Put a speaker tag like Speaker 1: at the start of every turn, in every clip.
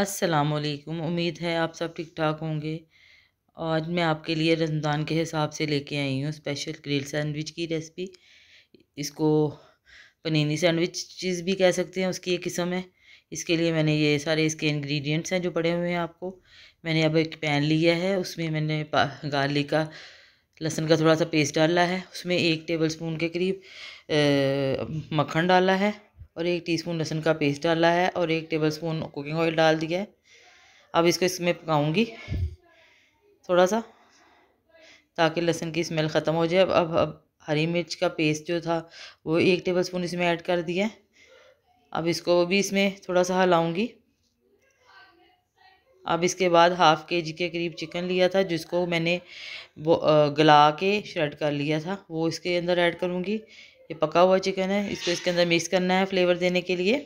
Speaker 1: असलकुम उम्मीद है आप सब ठीक ठाक होंगे आज मैं आपके लिए रमज़ान के हिसाब से लेके आई हूँ स्पेशल ग्रिल सैंडविच की रेसिपी इसको पनीनी सैंडविच चीज़ भी कह सकते हैं उसकी एक किस्म है इसके लिए मैंने ये सारे इसके इंग्रेडिएंट्स हैं जो पड़े हुए हैं आपको मैंने अब एक पैन लिया है उसमें मैंने गार्लिक का लहसुन का थोड़ा सा पेस्ट डाला है उसमें एक टेबल स्पून के करीब मक्खन डाला है और एक टीस्पून लहसुन का पेस्ट डाला है और एक टेबलस्पून कुकिंग ऑयल डाल दिया है अब इसको इसमें पकाऊंगी थोड़ा सा ताकि लहसुन की स्मेल ख़त्म हो जाए अब अब हरी मिर्च का पेस्ट जो था वो एक टेबल स्पून इसमें ऐड कर दिया अब इसको भी इसमें थोड़ा सा हलाऊँगी अब इसके बाद हाफ़ के जी के करीब चिकन लिया था जिसको मैंने वो गला के श्रेड कर लिया था वो इसके अंदर ऐड करूँगी ये पका हुआ चिकन है इसको इसके अंदर मिक्स करना है फ्लेवर देने के लिए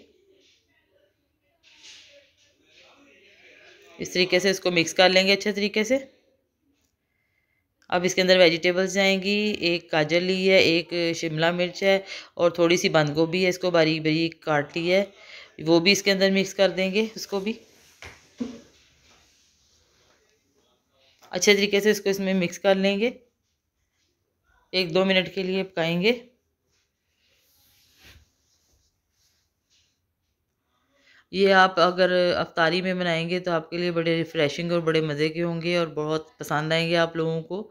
Speaker 1: इस तरीके से इसको मिक्स कर लेंगे अच्छे तरीके से अब इसके अंदर वेजिटेबल्स जाएंगी एक काजल ली है एक शिमला मिर्च है और थोड़ी सी बंद गोभी है इसको बारीक बारीक काट ली है वो भी इसके अंदर मिक्स कर देंगे उसको भी अच्छे तरीके से इसको इसमें मिक्स कर लेंगे एक दो मिनट के लिए पकाएंगे ये आप अगर अफ्तारी में बनाएंगे तो आपके लिए बड़े रिफ़्रेशिंग और बड़े मज़े के होंगे और बहुत पसंद आएंगे आप लोगों को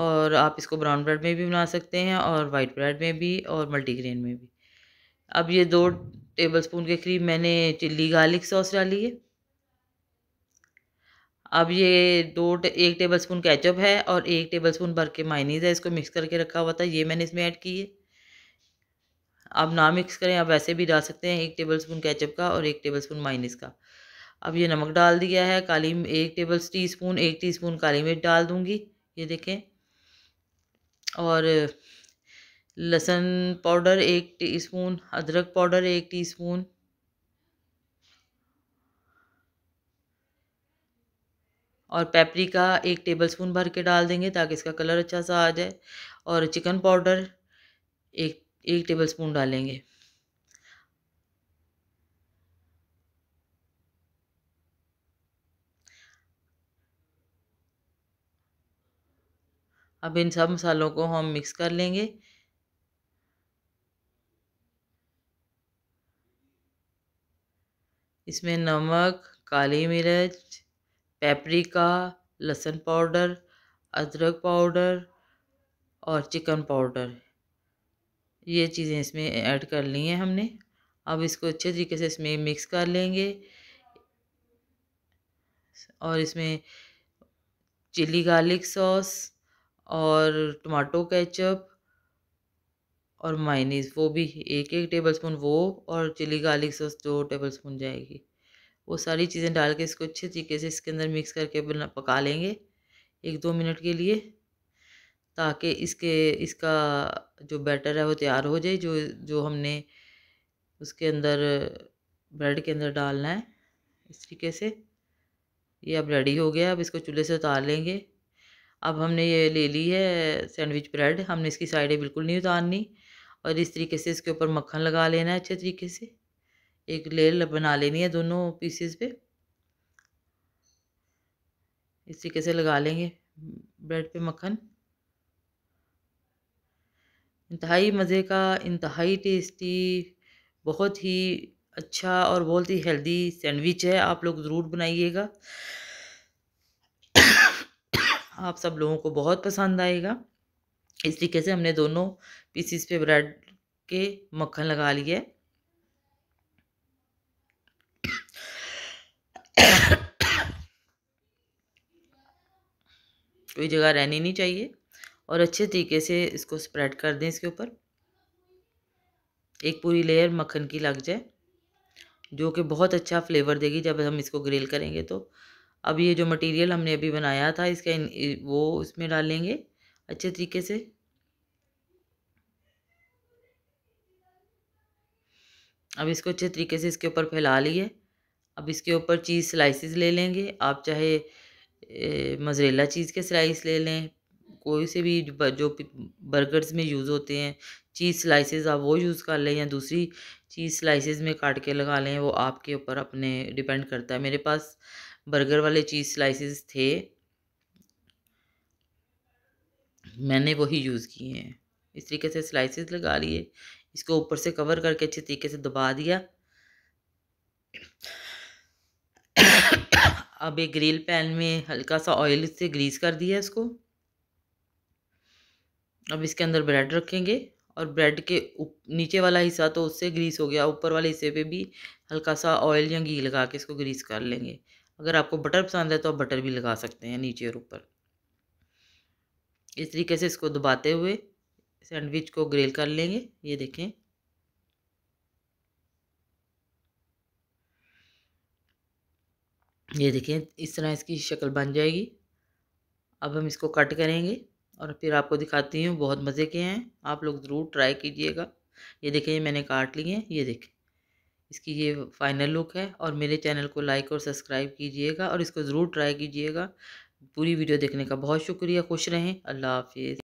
Speaker 1: और आप इसको ब्राउन ब्रेड में भी बना सकते हैं और वाइट ब्रेड में भी और मल्टीग्रेन में भी अब ये दो टेबल स्पून के करीब मैंने चिल्ली गार्लिक सॉस डाली है अब ये दो एक टेबल स्पून कैचअप है और एक टेबल स्पून भर के माइनीज है इसको मिक्स करके रखा हुआ था ये मैंने इसमें ऐड की है आप ना मिक्स करें आप वैसे भी डाल सकते हैं एक टेबल स्पून कैचअप का और एक टेबल स्पून माइनस का अब ये नमक डाल दिया है काली एक टेबल टी स्पून एक टी स्पून काली मिर्च डाल दूँगी ये देखें और लहसुन पाउडर एक टी स्पून अदरक पाउडर एक टी स्पून और पेपरिका एक टेबलस्पून भर के डाल देंगे ताकि इसका कलर अच्छा सा आ जाए और चिकन पाउडर एक एक टेबल स्पून डालेंगे अब इन सब मसालों को हम मिक्स कर लेंगे इसमें नमक काली मिर्च पेपरिका लहसुन पाउडर अदरक पाउडर और चिकन पाउडर ये चीज़ें इसमें ऐड कर ली हैं हमने अब इसको अच्छे तरीके से इसमें मिक्स कर लेंगे और इसमें चिली गार्लिक सॉस और टमाटो केचप और माइनीस वो भी एक एक टेबल स्पून वो और चिली गार्लिक सॉस दो टेबल स्पून जाएगी वो सारी चीज़ें डाल के इसको अच्छे तरीके से इसके अंदर मिक्स करके बना पका लेंगे एक दो मिनट के लिए ताकि इसके इसका जो बैटर है वो तैयार हो जाए जो जो हमने उसके अंदर ब्रेड के अंदर डालना है इस तरीके से ये अब रेडी हो गया अब इसको चूल्हे से उतार लेंगे अब हमने ये ले ली है सैंडविच ब्रेड हमने इसकी साइडें बिल्कुल नहीं उतारनी और इस तरीके से इसके ऊपर मक्खन लगा लेना है अच्छे तरीके से एक लेयर बना लेनी है दोनों पीसेस पे इस तरीके से लगा लेंगे ब्रेड पे मक्खन इंतहाई मज़े का इंतहाई टेस्टी बहुत ही अच्छा और बहुत ही हेल्दी सैंडविच है आप लोग ज़रूर बनाइएगा आप सब लोगों को बहुत पसंद आएगा इस तरीके से हमने दोनों पीसीस पे ब्रेड के मक्खन लगा लिए कोई जगह रहनी नहीं चाहिए और अच्छे तरीके से इसको स्प्रेड कर दें इसके ऊपर एक पूरी लेयर मक्खन की लग जाए जो कि बहुत अच्छा फ्लेवर देगी जब हम इसको ग्रिल करेंगे तो अब ये जो मटेरियल हमने अभी बनाया था इसका वो इसमें डालेंगे अच्छे तरीके से अब इसको अच्छे तरीके से इसके ऊपर फैला लिए अब इसके ऊपर चीज़ स्लाइसेस ले लेंगे आप चाहे मजरेला चीज़ के स्लाइस ले लें कोई से भी जो बर्गर्स में यूज़ होते हैं चीज़ स्लाइसेस आप वो यूज़ कर लें या दूसरी चीज़ स्लाइसेस में काट के लगा लें वो आपके ऊपर अपने डिपेंड करता है मेरे पास बर्गर वाले चीज़ स्लाइसेस थे मैंने वही यूज़ किए हैं इस तरीके से स्लाइसेस लगा लिए इसको ऊपर से कवर करके अच्छे तरीके से दबा दिया अब एक ग्रिल पैन में हल्का सा ऑयल से ग्रीस कर दिया इसको अब इसके अंदर ब्रेड रखेंगे और ब्रेड के उप नीचे वाला हिस्सा तो उससे ग्रीस हो गया ऊपर वाले हिस्से पे भी हल्का सा ऑयल या घी लगा के इसको ग्रीस कर लेंगे अगर आपको बटर पसंद है तो आप बटर भी लगा सकते हैं नीचे और ऊपर इस तरीके से इसको दबाते हुए सैंडविच को ग्रिल कर लेंगे ये देखें ये देखें इस तरह इसकी शक्ल बन जाएगी अब हम इसको कट करेंगे और फिर आपको दिखाती हूँ बहुत मज़े के हैं आप लोग ज़रूर ट्राई कीजिएगा ये ये मैंने काट लिए हैं ये देखें इसकी ये फाइनल लुक है और मेरे चैनल को लाइक और सब्सक्राइब कीजिएगा और इसको ज़रूर ट्राई कीजिएगा पूरी वीडियो देखने का बहुत शुक्रिया खुश रहें अल्लाह हाफिज़